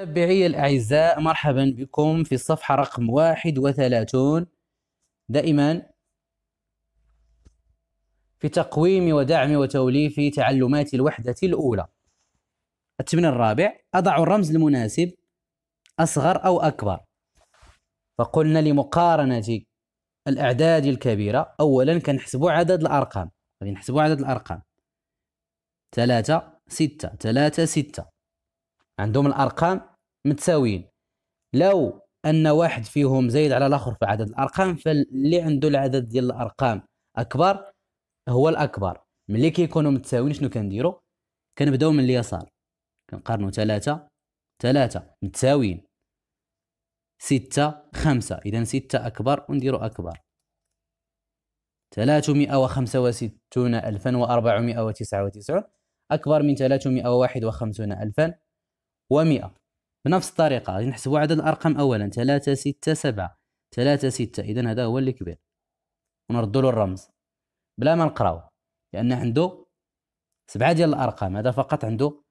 متابعي الأعزاء مرحبا بكم في الصفحة رقم واحد وثلاثون دائما في تقويم ودعم وتوليف تعلمات الوحدة الأولى التمن الرابع أضع الرمز المناسب أصغر أو أكبر فقلنا لمقارنة الأعداد الكبيرة أولا كنحسبوا عدد الأرقام غادي نحسبوا عدد الأرقام ثلاثة ستة ثلاثة ستة عندهم الأرقام متساويين لو ان واحد فيهم زايد على الاخر في عدد الارقام فاللي عنده العدد ديال الارقام اكبر هو الاكبر ملي كيكونوا متساويين شنو كنديروا كنبداو من اليسار كنقارنوا ثلاثة ثلاثة متساويين ستة خمسة إذا ستة أكبر ونديروا أكبر ثلاثمائة وخمسة وستون ألفا وأربعمائة وتسعة وتسعون أكبر من ثلاثمائة وواحد وخمسون ألفا ومئة بنفس الطريقة غادي عدد الأرقام أولا ثلاثة ستة سبعة ثلاثة ستة إذا هذا هو اللي كبير ونردوا له الرمز بلا ما نقراو لأن عنده سبعة ديال الأرقام هذا فقط عنده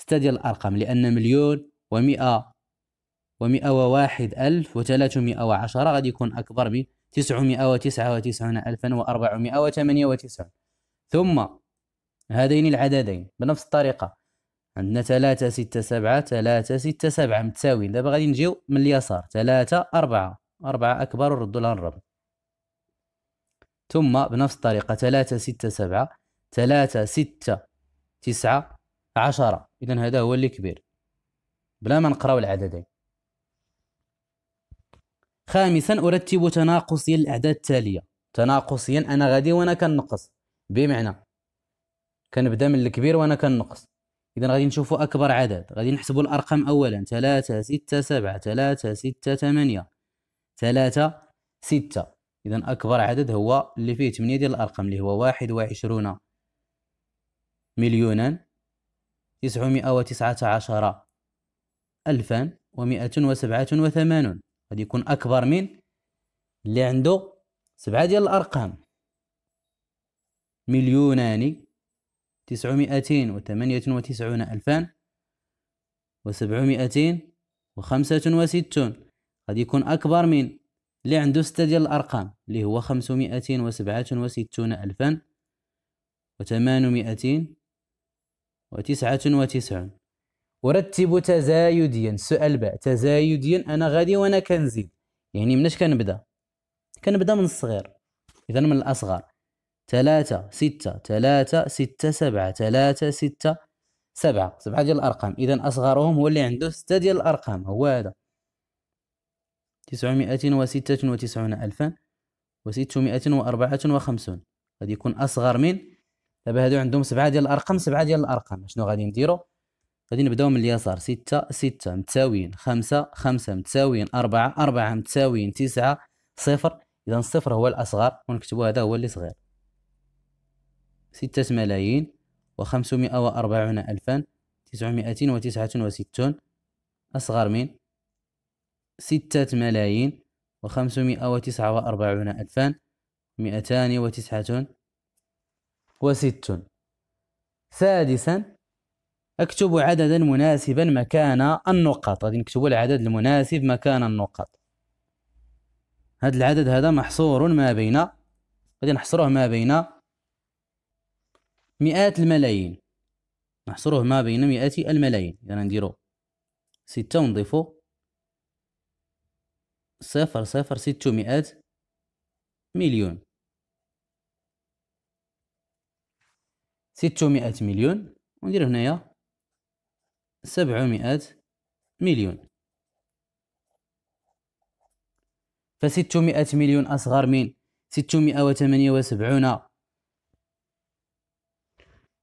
ستة ديال الأرقام لأن مليون ومئة ومئة وواحد ألف وثلاثمائة وعشرة غادي يكون أكبر من تسعمائة وتسعة وتسعون ألفا وأربعمائة وثمانية وتسعون ثم هذين العددين بنفس الطريقة عندنا ثلاثة ستة سبعة ثلاثة ستة سبعة متساويين دابا غادي نجيو من اليسار ثلاثة أربعة أربعة أكبر ونردو لها الرب ثم بنفس الطريقة ثلاثة ستة سبعة ثلاثة ستة تسعة عشرة إذا هذا هو اللي كبير بلا ما نقراو العددين خامسا أرتب تناقصي الأعداد التالية تناقصيا أنا غادي وأنا كنقص بمعنى كنبدا من الكبير وأنا كنقص اذا غادي نشوفوا اكبر عدد غادي نحسبوا الارقام اولا 3 6 7 3 6 8 3 6 اذا اكبر عدد هو اللي فيه 8 ديال الارقام اللي هو 21 مليونا 919 ألفا ومئة وسبعة وثمانون غادي يكون أكبر من اللي عنده سبعة ديال الأرقام مليونان تسعمائتين وثمانية وتسعون ألفان وسبعمائتين وخمسة وستون قد يكون أكبر من اللي عنده ستة ديال الأرقام اللي هو خمسمائتين وسبعة وستون ألفان وثمانمائتين وتسعة وتسعون أرتب تزايديا سؤال باء تزايديا أنا غادي وأنا كنزيد يعني مناش كنبدا كنبدا من الصغير إذا من الأصغر ثلاثة ستة ثلاثة ستة سبعة ثلاثة ستة سبعة سبعة ديال الأرقام إذا أصغرهم هو اللي عنده ستة ديال الأرقام هو هذا تسعمائة وستة وتسعون ألفا وستمائة وأربعة وخمسون غادي يكون أصغر من دابا هادو عندهم سبعة ديال الأرقام سبعة ديال الأرقام شنو غادي نديرو غادي نبداو من اليسار ستة ستة متساويين خمسة خمسة متساويين أربعة أربعة متساويين تسعة صفر إذا الصفر هو الأصغر ونكتبو هذا هو اللي صغير ستة ملايين وخمسمائة وأربعون ألفا تسعمائة وتسعة وستون أصغر من ستة ملايين وخمسمائة وتسعة وأربعون ألفا مئتان وتسعة وستون سادسا اكتب عددا مناسبا مكان النقاط غادي نكتب العدد المناسب مكان النقاط هذا العدد هذا محصور ما بين غادي نحصروه ما بين مئات الملايين نحصروه ما بين مئتي الملايين إذا يعني نديرو ستة ونضيفو صفر صفر ستمائة مليون ستمائة مليون وندير هنايا سبعمائة مليون فستمائة مليون أصغر من ستمائة وثمانية وسبعون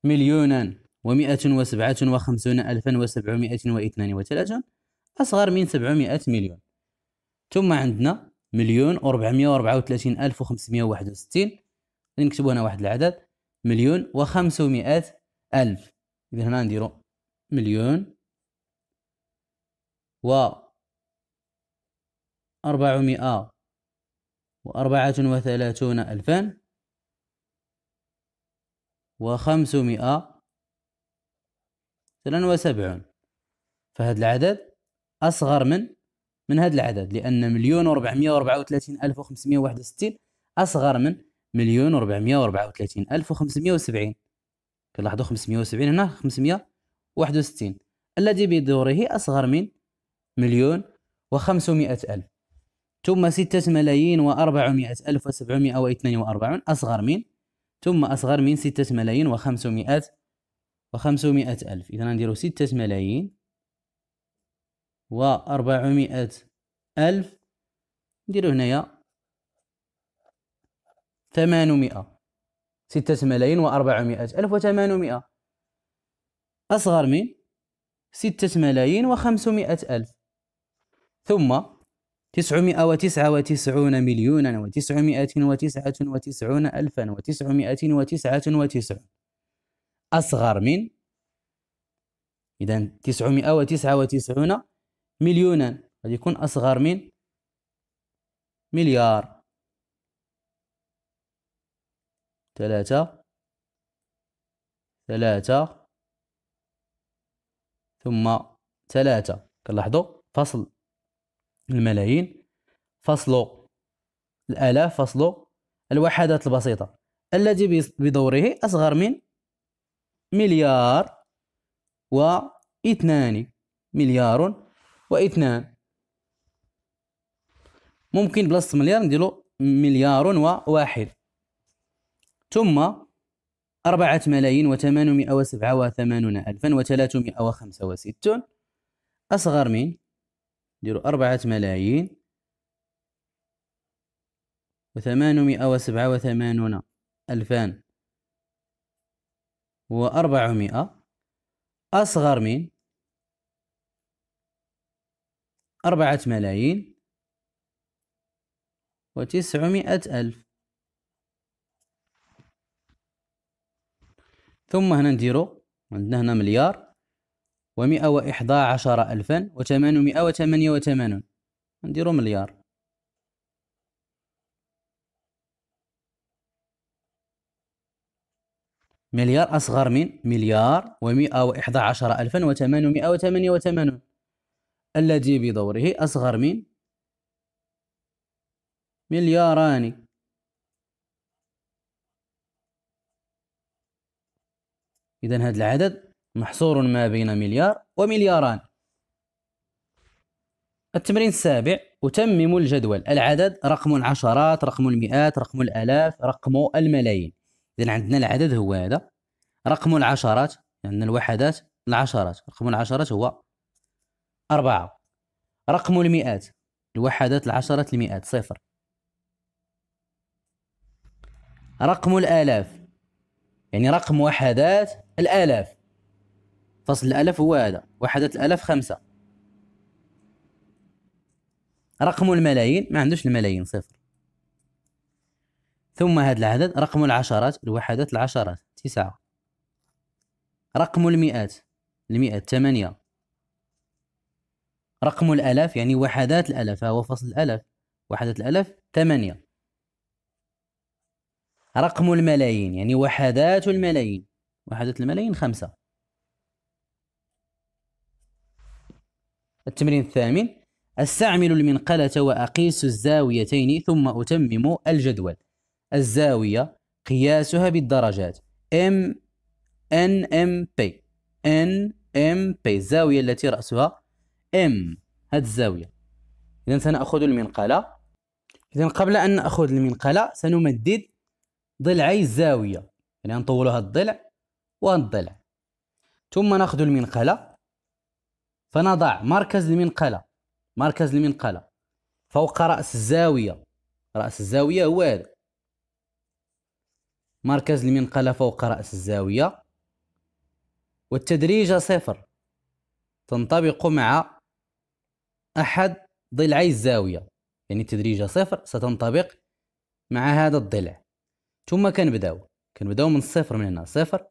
مليونا ومئة وسبعة وخمسون ألفا وسبعمائة واثنان وثلاثون أصغر من سبعمائة مليون ثم عندنا مليون وربعمية وربعة وثلاثين ألف وخمسمائة وواحد وستين نكتبوا هنا واحد العدد مليون وخمسمائة ألف إذا هنا نديرو مليون و أربعمائة وأربعة وثلاثون ألفا وخمسمائة وسبعون فهذا العدد أصغر من من هذا العدد لأن مليون وربعمية وربعة وثلاثين ألف وخمسمائة وواحد وستين أصغر من مليون وربعمية وربعة وثلاثين ألف وخمسمائة وسبعين كنلاحظوا خمسمائة وسبعين هنا خمسمائة واحد وستين الذي بدوره أصغر من مليون وخمسمائة ألف ثم ستة ملايين وأربعمائة ألف وسبعمائة واثنين وأربعون أصغر من ثم أصغر من ستة ملايين وخمسمائة وخمسمائة ألف إذا نديرو ستة ملايين وأربعمائة ألف نديرو هنايا ثمانمائة ستة ملايين وأربعمائة ألف وثمانمائة أصغر من ستة ملايين وخمسمائة ألف ثم تسعمائة وتسعة وتسعون مليونا وتسعمائة وتسعة وتسعون ألفا وتسعمائة وتسعة وتسعون أصغر من إذا تسعمائة وتسعة وتسعون مليونا قد يكون أصغر من مليار ثلاثة ثلاثة ثم ثلاثة كنلاحظوا فصل الملايين فصل الآلاف فصل الوحدات البسيطة الذي بدوره أصغر من مليار واثنان مليار واثنان ممكن بلاصة مليار نديرو مليار وواحد ثم أربعة ملايين وثمانمائة وسبعة وثمانون ألفا وثلاثمائة وخمسة وستون أصغر من نديرو أربعة ملايين وثمانمائة وسبعة وثمانون ألفان وأربعمائة أصغر من أربعة ملايين وتسعمائة ألف ثم هنا نديرو عندنا هنا مليار ومئة وإحدى عشر ألفا وثمانمائة وثمانية وثمانون نديرو مليار مليار أصغر من مليار ومئة وإحدى عشر ألفا وثمانمائة وثمانية وثمانون الذي بدوره أصغر من ملياران إذا هذا العدد محصور ما بين مليار وملياران التمرين السابع أتمم الجدول العدد رقم العشرات رقم المئات رقم الآلاف رقم الملايين إذا عندنا العدد هو هذا رقم العشرات عندنا يعني الوحدات العشرات رقم العشرات هو أربعة رقم المئات الوحدات العشرات المئات صفر رقم الآلاف يعني رقم وحدات الآلاف فصل الألف هو هذا وحدة الألف خمسة رقم الملايين ما عندوش الملايين صفر ثم هذا العدد رقم العشرات الوحدات العشرات تسعة رقم المئات المئات ثمانية رقم الألف يعني وحدات الألف هو فصل الألف وحدة الألف ثمانية رقم الملايين يعني وحدات الملايين وحدة الملايين خمسة التمرين الثامن أستعمل المنقلة وأقيس الزاويتين ثم أتمم الجدول الزاوية قياسها بالدرجات M N M P N M P الزاوية التي رأسها M هذه الزاوية إذا سنأخذ المنقلة إذا قبل أن نأخذ المنقلة سنمدد ضلعي الزاوية يعني نطول هذا الضلع وهذا الضلع ثم نأخذ المنقلة فنضع مركز المنقلة مركز المنقلة فوق رأس الزاوية رأس الزاوية هو هذا مركز المنقلة فوق رأس الزاوية والتدريجة صفر تنطبق مع أحد ضلعي الزاوية يعني التدريجة صفر ستنطبق مع هذا الضلع ثم كنبداو كنبداو من الصفر من هنا صفر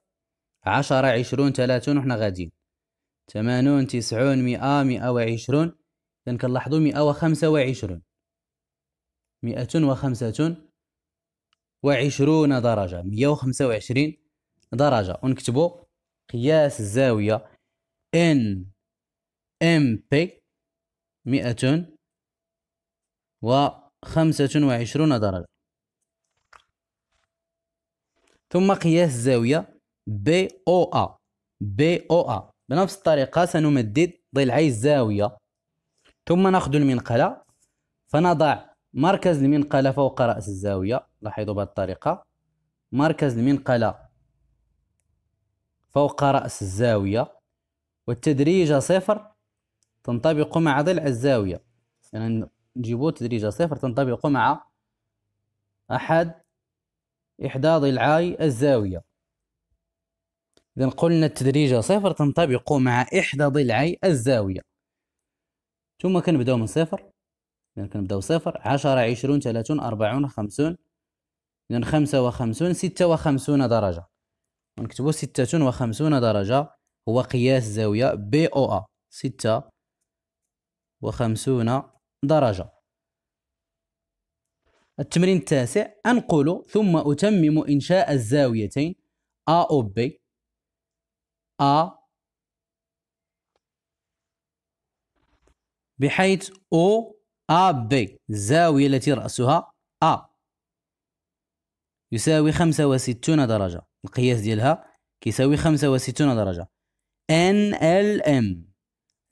عشرة عشرون ثلاثون وحنا غاديين ثمانون تسعون مئة مئة وعشرون كنلاحظو مئة وخمسة وعشرون مئة وخمسة وعشرون درجة مئة وخمسة وعشرين درجة ونكتبو قياس الزاوية إن ام بي مئة وخمسة وعشرون درجة ثم قياس الزاوية بي او ا بي او ا بنفس الطريقة سنمدد ضلعي الزاوية ثم نأخذ المنقلة فنضع مركز المنقلة فوق رأس الزاوية لاحظوا بهذه الطريقة مركز المنقلة فوق رأس الزاوية والتدريجة صفر تنطبق مع ضلع الزاوية يعني نجيبو تدريجة صفر تنطبق مع أحد إحدى ضلعي الزاوية إذا قلنا التدريجة صفر تنطبق مع إحدى ضلعي الزاوية ثم كنبداو من صفر إذا كنبداو صفر عشرة عشرون ثلاثون أربعون خمسون إذا خمسة وخمسون ستة وخمسون درجة ونكتبو ستة وخمسون درجة هو قياس زاوية بي أو أ ستة وخمسون درجة التمرين التاسع أنقل ثم أتمم إنشاء الزاويتين أ أو بي A بحيث O A B الزاوية التي رأسها A يساوي 65 درجة القياس ديالها كيساوي 65 درجة N L M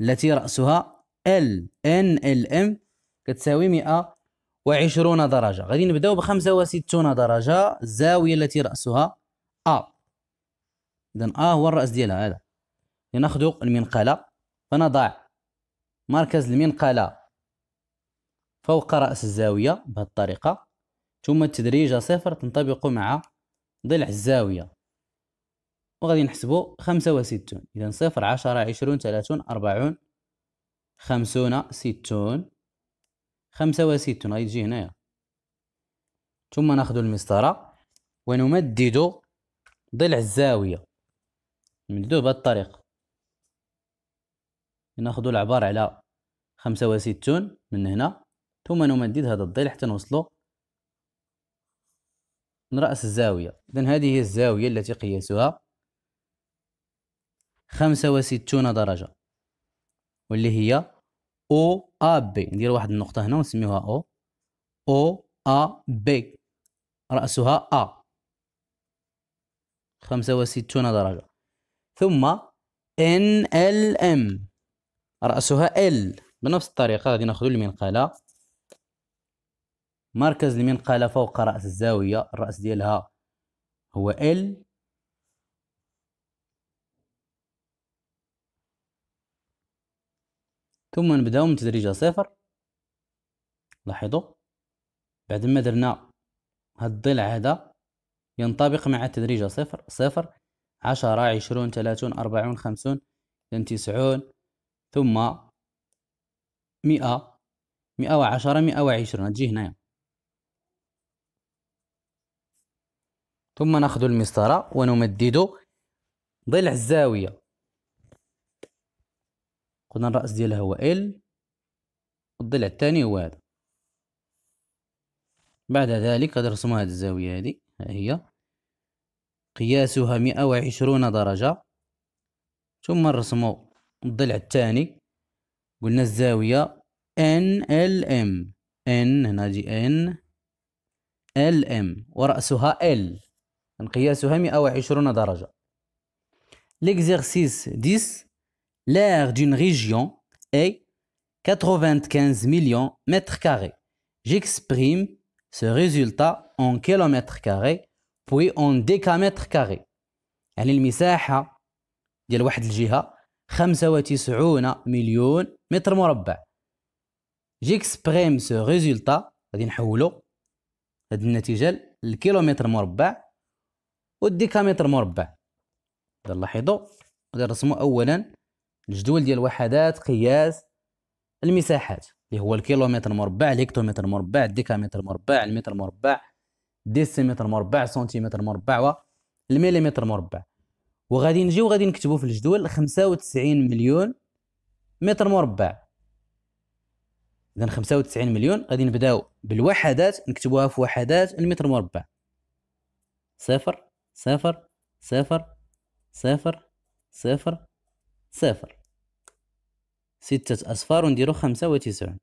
التي رأسها L N L M كتساوي 120 درجة غادي نبداو ب 65 درجة الزاوية التي رأسها A اذا ا آه هو الراس ديالها هذا لناخذ المنقله فنضع مركز المنقله فوق راس الزاويه بهذه الطريقه ثم التدريجة صفر تنطبق مع ضلع الزاوية وغادي نحسبو خمسة وستون إذا صفر عشرة عشرون ثلاثون أربعون خمسون ستون خمسة وستون غادي تجي هنايا ثم ناخدو المسطرة ونمدد ضلع الزاوية نبداو بهاد الطريقه ناخذ العبار على خمسة وستون من هنا ثم نمدد هذا الضلع حتى نوصلو لرأس الزاوية إذا هذه هي الزاوية التي قياسها خمسة وستون درجة واللي هي او ا بي ندير واحد النقطه هنا ونسميوها او او ا بي راسها ا 65 درجه ثم ان ال ام رأسها ال بنفس الطريقة غادي ناخذ المنقلة مركز المنقلة فوق رأس الزاوية الرأس ديالها هو ال ثم نبداو من تدريجة صفر لاحظوا بعد ما درنا هاد الضلع هذا ينطبق مع التدريجة صفر صفر عشرة عشرون ثلاثون أربعون خمسون تسعون ثم مئة مئة وعشرة مئة وعشرون تجي هنايا ثم نأخذ المسطرة ونمدد ضلع الزاوية قلنا الرأس ديالها هو ال والضلع الثاني هو هذا بعد ذلك غنرسمو هذه الزاوية هذه ها هي قياسها 120 درجة ثم نرسمو الضلع الثاني قلنا الزاوية ان ال ام ان هنا دي ان ال ام ورأسها ال يعني قياسها 120 درجة ليكزيرسيس ديس لاغ دون ريجيون اي 95 مليون متر كاري j'exprime سو résultat en كيلومتر كاري بوي اون ديكامتر كاري يعني المساحة ديال واحد الجهة خمسة وتسعون مليون متر مربع جيكسبريم سو ريزولتا غادي نحولو هاد النتيجة للكيلومتر مربع والديكامتر مربع غادي نلاحظو غادي نرسمو أولا الجدول ديال وحدات قياس المساحات اللي هو الكيلومتر مربع الهكتومتر مربع الديكامتر مربع المتر مربع ديسيمتر مربع سنتيمتر مربع و المليمتر مربع وغادي نجيو غادي نكتبو في الجدول خمسة وتسعين مليون متر مربع اذا خمسة وتسعين مليون غادي نبداو بالوحدات نكتبوها في وحدات المتر مربع صفر صفر صفر صفر صفر صفر ستة أصفار ونديرو خمسة وتسعون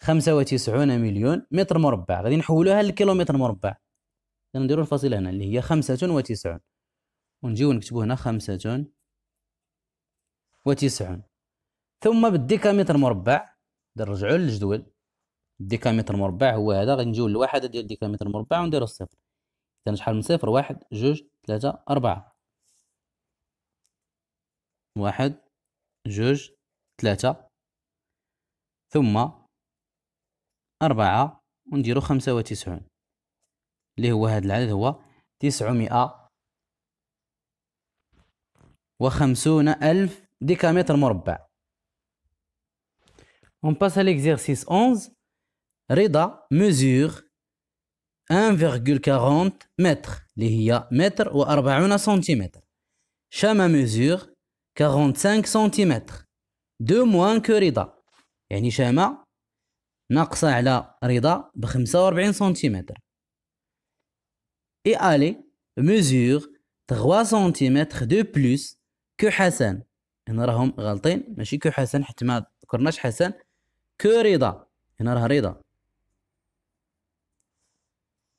95 مليون متر مربع غادي نحولوها للكيلومتر مربع نديرو الفاصلة هنا اللي هي خمسة وتسعون ونجيو نكتبو هنا خمسة وتسعون ثم بالديكامتر مربع نرجعو للجدول الديكامتر مربع هو هذا غادي نجيو للوحدة ديال الديكامتر مربع ونديرو الصفر إذا شحال من صفر واحد جوج ثلاثة أربعة واحد جوج ثلاثة ثم أربعة ونديرو خمسة وتسعون اللي هو هاد العدد هو تسعمائة وخمسون ألف ديكامتر مربع On passe à l'exercice 11. Rida mesure 1,40 متر اللي mètre ou و40 Chama mesure 45 سنتيمتر 2 moins que Rida. Yani Chama ناقصة على رضا بخمسة وربعين سنتيمتر إي ألي مسور تغوا سنتيمتر دو بلوس كو حسن هنا راهم غالطين ماشي كو حسن حيت ما ذكرناش حسن كو رضا هنا راه رضا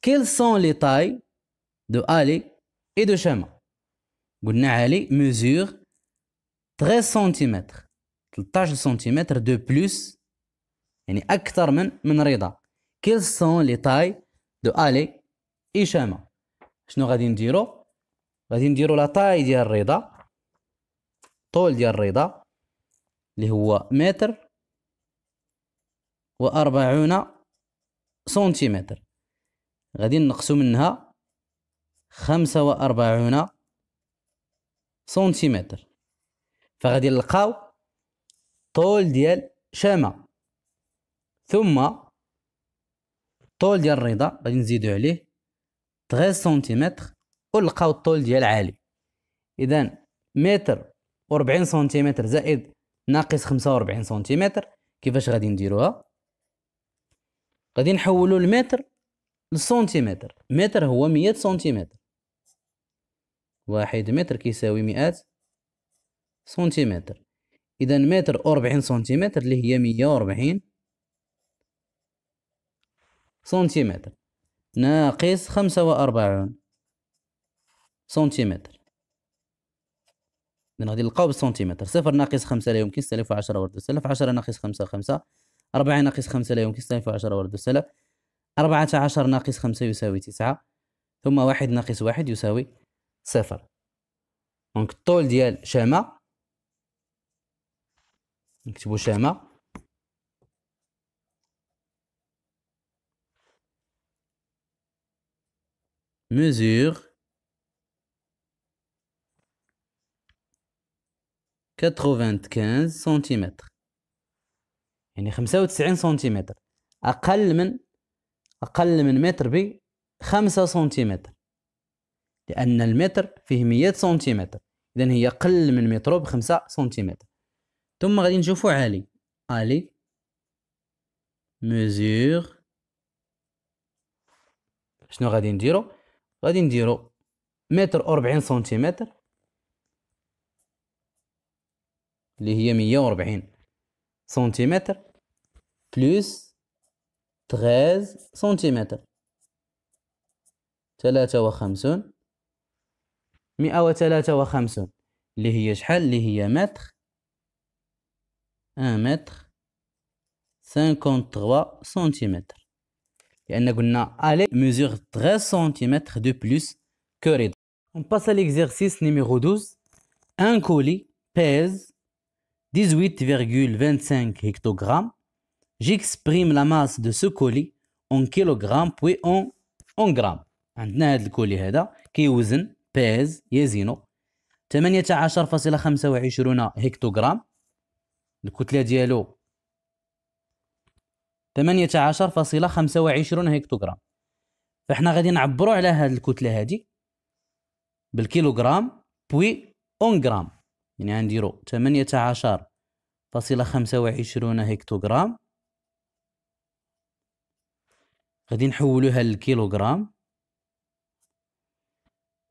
كيل سون لي تاي دو ألي إي دو شامة. قلنا علي مسور 13 سنتيمتر 13 سنتيمتر دو بلوس يعني اكثر من من رضا كيل سون لي تاي دو الي اشامه شنو غادي نديرو غادي نديرو لا تاي ديال الرضا طول ديال الرضا اللي هو متر و أربعون سنتيمتر غادي نقصو منها خمسة وأربعون سنتيمتر فغادي نلقاو طول ديال شامة ثم الطول ديال الرضا غادي نزيدو عليه 13 سنتيمتر ولقاو الطول ديال عالي اذا متر و40 سنتيمتر زائد ناقص 45 سنتيمتر كيفاش غادي نديروها غادي نحولو المتر للسنتيمتر متر هو 100 سنتيمتر واحد متر كيساوي 100 سنتيمتر اذا متر و40 سنتيمتر اللي هي 140 سنتيمتر ناقص خمسة وأربعون سنتيمتر إذن غادي نلقاو بالسنتيمتر صفر ناقص خمسة لا يمكن ستلاف عشرة ورد وسلف عشرة ناقص خمسة خمسة أربعة ناقص خمسة لا يمكن ستلاف عشرة ورد وسلف أربعة عشر ناقص خمسة يساوي تسعة ثم واحد ناقص واحد يساوي صفر دونك الطول ديال شامة نكتبو شامة mesure 95 سنتيمتر يعني 95 سنتيمتر أقل من أقل من متر ب 5 سنتيمتر لأن المتر فيه 100 سنتيمتر إذا هي أقل من متر ب 5 سنتيمتر ثم غادي نشوفو عالي علي mesure شنو غادي نديرو غادي نديرو متر أربعين سنتيمتر اللي هي مية وربعين سنتيمتر بلوس تغاز سنتيمتر تلاتة وخمسون مئة وتلاتة وخمسون اللي هي شحال اللي هي متر ان آه، متر سانكونت تغوا سنتيمتر لأن قلنا ألي mesure 13 سم دو بلوس que رضا On passe à l'exercice numéro 12. Un colis pèse 18,25 hectogrammes. J'exprime la masse de ce colis en kilogrammes puis en, en grammes. عندنا هذا الكولي هذا كيوزن بيز يزينو 18.25 هكتوغرام الكتله ديالو 18.25 هكتوغرام فاحنا غادي نعبروا على هذه الكتله هذه بالكيلوغرام بوي اون غرام يعني غنديرو 18.25 هكتوغرام غادي نحولوها للكيلوغرام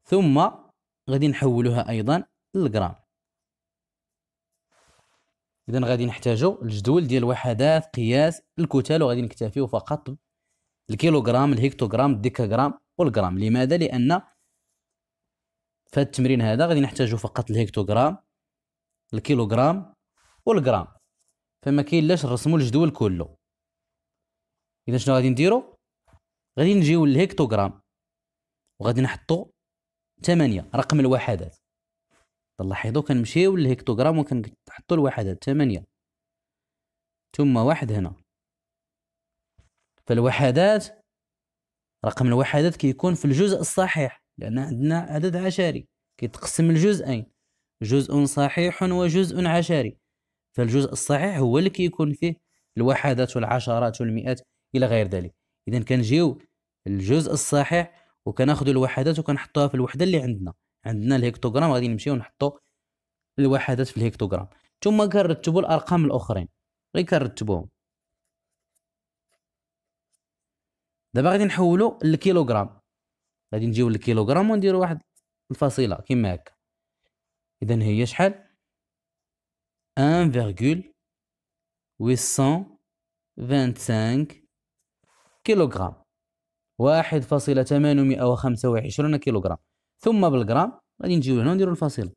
ثم غادي نحولوها ايضا للغرام اذا غادي نحتاجو الجدول ديال وحدات قياس الكتل وغادي نكتفيو فقط الكيلوغرام الهكتوغرام الديكاغرام والغرام لماذا لان في هذا التمرين هذا غادي نحتاجو فقط الهكتوغرام الكيلوغرام والغرام فما كاينلاش نرسمو الجدول كله اذا شنو غادي نديرو غادي نجيو للهكتوغرام وغادي نحطو 8 رقم الوحدات طلع كنمشيو للهكتوغرام وكنحطو الوحدات 8 ثم واحد هنا فالوحدات رقم الوحدات كيكون في الجزء الصحيح لأن عندنا عدد عشري كيتقسم لجزئين جزء صحيح وجزء عشري فالجزء الصحيح هو اللي كيكون فيه الوحدات والعشرات والمئات إلى غير ذلك إذا كنجيو الجزء الصحيح وكناخذ الوحدات وكنحطوها في الوحدة اللي عندنا عندنا الهكتوغرام غادي نمشيو نحطو الوحدات في الهكتوغرام ثم كنرتبو الارقام الاخرين غير كنرتبوهم دابا غادي نحولو للكيلوغرام غادي نجيو للكيلوغرام ونديرو واحد الفاصله كيما هكا اذا هي شحال 1,825 كيلوغرام واحد فاصلة ثمانمائة وخمسة وعشرون كيلوغرام ثم بالجرام غادي نجيو هنا ونديرو الفاصله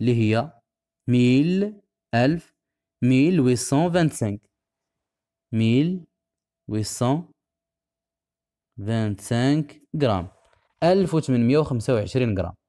اللي هي ميل ألف ميل ويسون فانتسانك ميل ويسون فانتسانك جرام ألف وتمنمية وخمسة وعشرين جرام